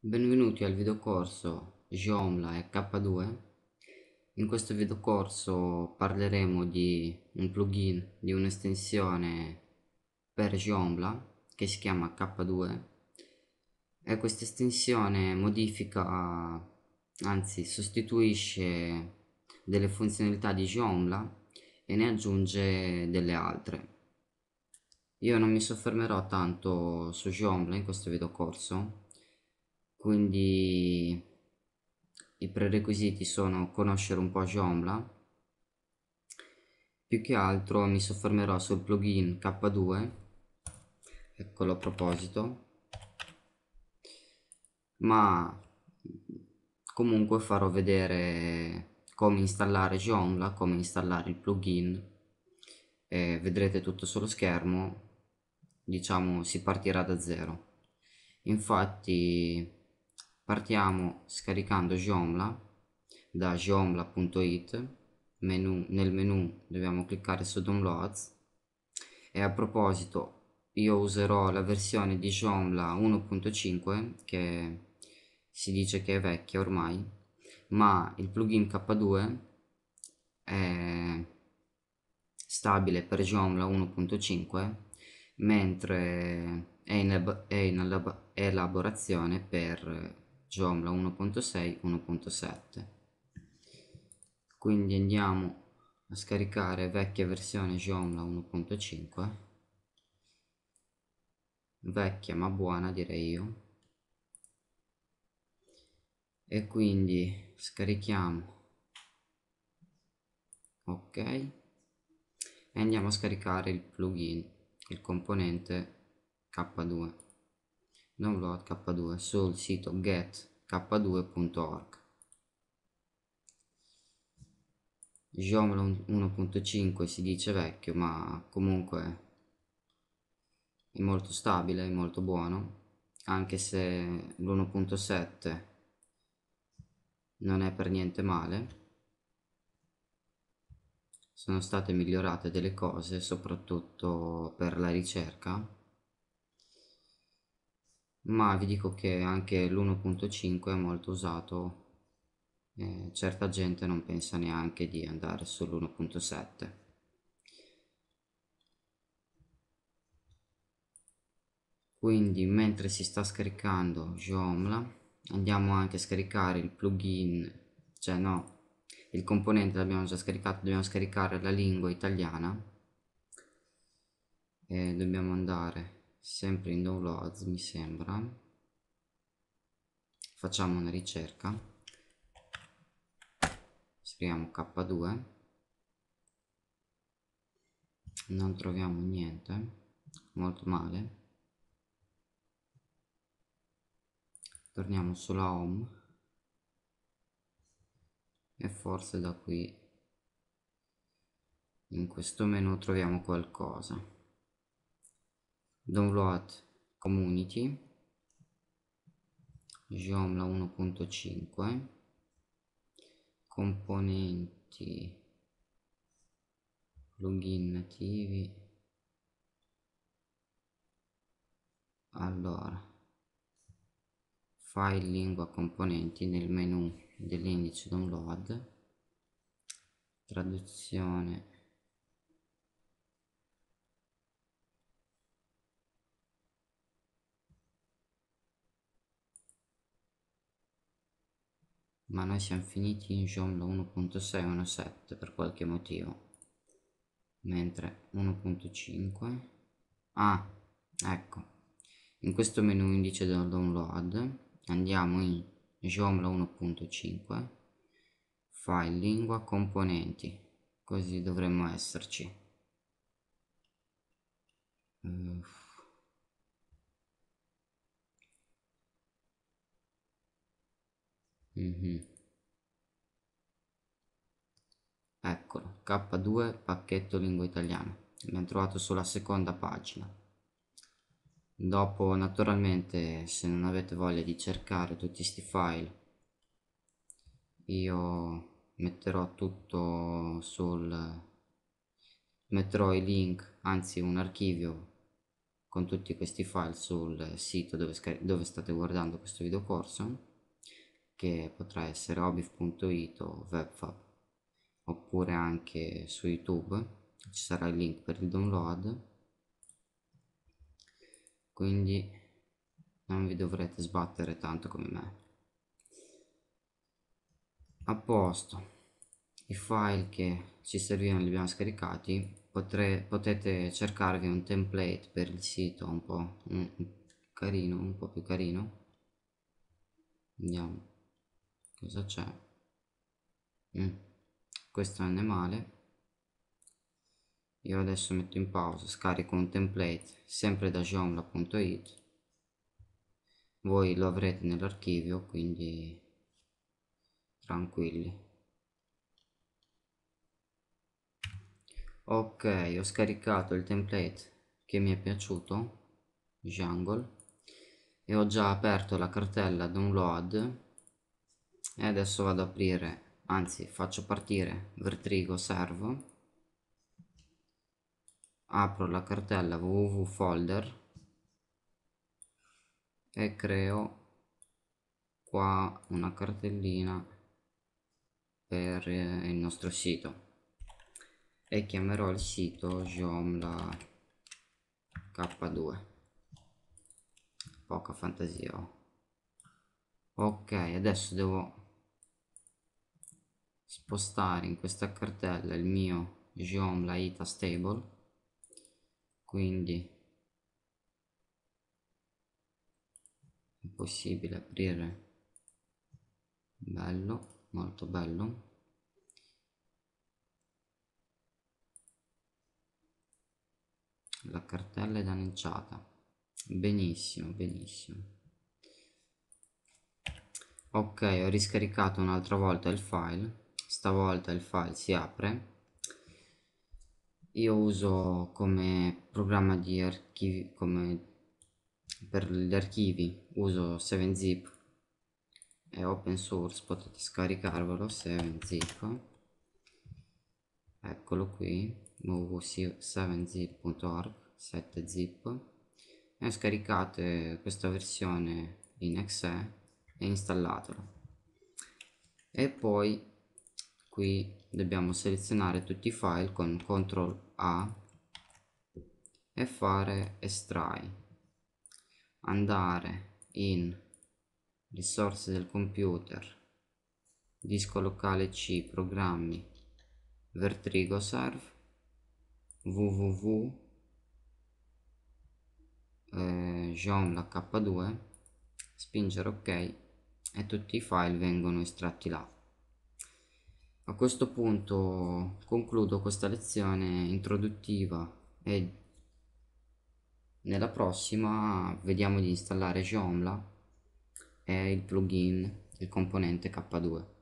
Benvenuti al videocorso Geomla e K2 In questo videocorso parleremo di un plugin, di un'estensione per Geomla che si chiama K2 e questa estensione modifica, anzi sostituisce delle funzionalità di Geomla e ne aggiunge delle altre io non mi soffermerò tanto su Geomla in questo videocorso quindi i prerequisiti sono conoscere un po' Joomla più che altro mi soffermerò sul plugin K2 eccolo a proposito ma comunque farò vedere come installare Joomla come installare il plugin eh, vedrete tutto sullo schermo diciamo si partirà da zero infatti partiamo scaricando Joomla da joomla.it menu, nel menu dobbiamo cliccare su downloads e a proposito io userò la versione di Joomla 1.5 che si dice che è vecchia ormai ma il plugin K2 è stabile per Joomla 1.5 mentre è in, è in elaborazione per Joomla 1.6 1.7 quindi andiamo a scaricare vecchia versione Joomla 1.5 vecchia ma buona direi io e quindi scarichiamo ok e andiamo a scaricare il plugin il componente K2 download k2 sul sito getk2.org Geomelon 1.5 si dice vecchio ma comunque è molto stabile, è molto buono anche se l'1.7 non è per niente male sono state migliorate delle cose soprattutto per la ricerca ma vi dico che anche l'1.5 è molto usato eh, certa gente non pensa neanche di andare sull'1.7 quindi mentre si sta scaricando Joomla andiamo anche a scaricare il plugin cioè no il componente l'abbiamo già scaricato dobbiamo scaricare la lingua italiana e dobbiamo andare sempre in downloads mi sembra facciamo una ricerca scriviamo k2 non troviamo niente molto male torniamo sulla home e forse da qui in questo menu troviamo qualcosa download community geomla 1.5 componenti plugin nativi allora file lingua componenti nel menu dell'indice download traduzione ma noi siamo finiti in Joomla 1.617 per qualche motivo mentre 1.5 ah ecco in questo menu indice del download andiamo in Joomla 1.5 file lingua componenti così dovremmo esserci Mm-hmm. Eccolo, K2 pacchetto lingua italiana. L'abbiamo trovato sulla seconda pagina. Dopo, naturalmente, se non avete voglia di cercare tutti questi file, io metterò tutto sul... metterò i link, anzi un archivio con tutti questi file sul sito dove, dove state guardando questo videocorso. corso che potrà essere obif.it o webfab oppure anche su youtube ci sarà il link per il download quindi non vi dovrete sbattere tanto come me a posto i file che ci servivano li abbiamo scaricati potre, potete cercarvi un template per il sito un po' un, carino un po' più carino andiamo cosa c'è mm. questo è animale io adesso metto in pausa scarico un template sempre da joomla.it voi lo avrete nell'archivio quindi tranquilli ok ho scaricato il template che mi è piaciuto Jungle e ho già aperto la cartella download e adesso vado ad aprire anzi faccio partire vertrigo servo apro la cartella www folder e creo qua una cartellina per eh, il nostro sito e chiamerò il sito Jomla K2 poca fantasia oh. ok adesso devo spostare in questa cartella il mio geom ita stable quindi è possibile aprire bello molto bello la cartella è danneggiata benissimo benissimo ok ho riscaricato un'altra volta il file stavolta il file si apre io uso come programma di archivi come per gli archivi uso 7zip è open source potete scaricarvelo 7zip eccolo qui move7zip.org 7zip e scaricate questa versione in exe e installatela e poi qui dobbiamo selezionare tutti i file con CTRL A e fare estrai andare in risorse del computer disco locale C programmi vertigo serve www eh, k 2 spingere ok e tutti i file vengono estratti là a questo punto concludo questa lezione introduttiva e nella prossima vediamo di installare Geomla e il plugin, il componente K2.